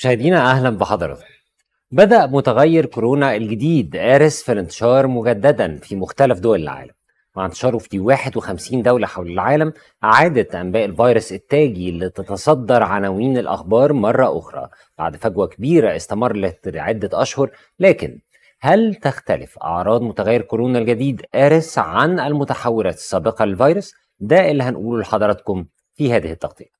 مشاهدينا اهلا بحضراتكم بدأ متغير كورونا الجديد آرس في الانتشار مجددا في مختلف دول العالم مع انتشاره في 51 دولة حول العالم عادت أنباء الفيروس التاجي اللي تتصدر عناوين الأخبار مرة أخرى بعد فجوة كبيرة استمرت لعدة أشهر لكن هل تختلف أعراض متغير كورونا الجديد آرس عن المتحورات السابقة للفيروس؟ ده اللي هنقوله لحضراتكم في هذه التغطية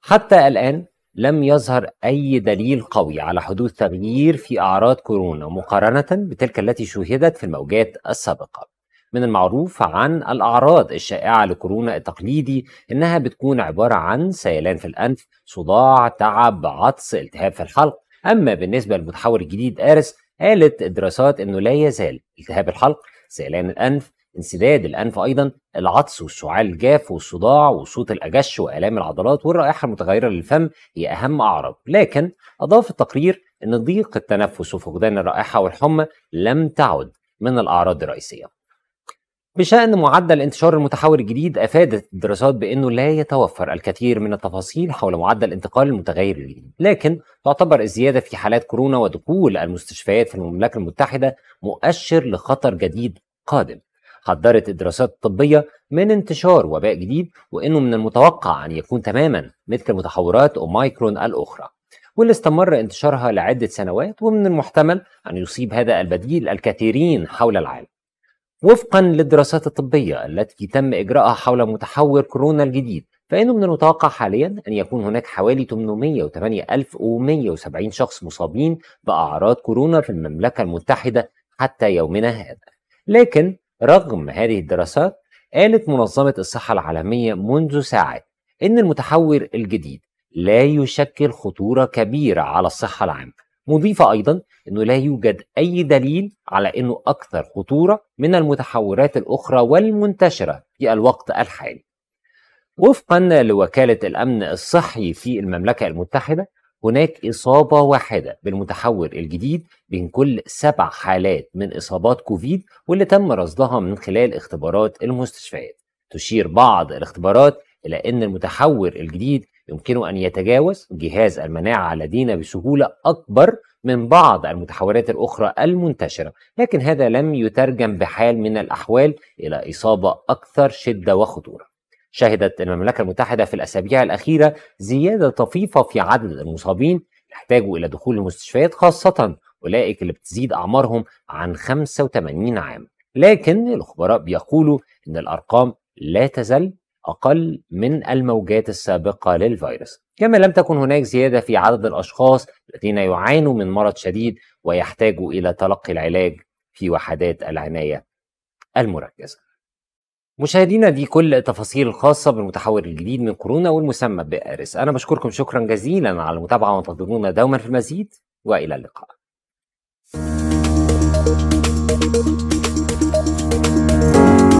حتى الآن لم يظهر أي دليل قوي على حدوث تغيير في أعراض كورونا مقارنة بتلك التي شوهدت في الموجات السابقة من المعروف عن الأعراض الشائعة لكورونا التقليدي إنها بتكون عبارة عن سيلان في الأنف صداع تعب عطس التهاب في الحلق أما بالنسبة للمتحور الجديد آرس قالت الدراسات إنه لا يزال التهاب الحلق سيلان الأنف انسداد الأنف أيضا العطس والسعال الجاف والصداع وصوت الأجش وآلام العضلات والرائحة المتغيرة للفم هي أهم أعراض لكن أضاف التقرير أن ضيق التنفس وفقدان الرائحة والحمى لم تعد من الأعراض الرئيسية بشأن معدل انتشار المتحور الجديد أفادت الدراسات بأنه لا يتوفر الكثير من التفاصيل حول معدل انتقال المتغير الجديد، لكن تعتبر الزيادة في حالات كورونا ودخول المستشفيات في المملكة المتحدة مؤشر لخطر جديد قادم. حذرت الدراسات الطبية من انتشار وباء جديد وأنه من المتوقع أن يكون تماما مثل متحورات أوميكرون الأخرى واللي استمر انتشارها لعدة سنوات ومن المحتمل أن يصيب هذا البديل الكثيرين حول العالم وفقا للدراسات الطبية التي تم إجراءها حول متحور كورونا الجديد فإنه من المتوقع حاليا أن يكون هناك حوالي 808170 شخص مصابين بأعراض كورونا في المملكة المتحدة حتى يومنا هذا لكن رغم هذه الدراسات قالت منظمة الصحة العالمية منذ ساعات إن المتحور الجديد لا يشكل خطورة كبيرة على الصحة العامة مضيفة أيضا أنه لا يوجد أي دليل على أنه أكثر خطورة من المتحورات الأخرى والمنتشرة في الوقت الحالي وفقا لوكالة الأمن الصحي في المملكة المتحدة هناك إصابة واحدة بالمتحور الجديد بين كل سبع حالات من إصابات كوفيد واللي تم رصدها من خلال اختبارات المستشفيات تشير بعض الاختبارات إلى أن المتحور الجديد يمكنه أن يتجاوز جهاز المناعة لدينا بسهولة أكبر من بعض المتحورات الأخرى المنتشرة لكن هذا لم يترجم بحال من الأحوال إلى إصابة أكثر شدة وخطورة شهدت المملكة المتحدة في الأسابيع الأخيرة زيادة طفيفة في عدد المصابين يحتاجوا إلى دخول المستشفيات خاصة أولئك اللي بتزيد أعمارهم عن 85 عام لكن الخبراء بيقولوا إن الأرقام لا تزل أقل من الموجات السابقة للفيروس كما لم تكن هناك زيادة في عدد الأشخاص الذين يعانوا من مرض شديد ويحتاجوا إلى تلقي العلاج في وحدات العناية المركزة مشاهدينا دي كل التفاصيل الخاصة بالمتحول الجديد من كورونا والمسمى بآرس أنا بشكركم شكرا جزيلا على المتابعة وانتظرونا دوما في المزيد وإلى اللقاء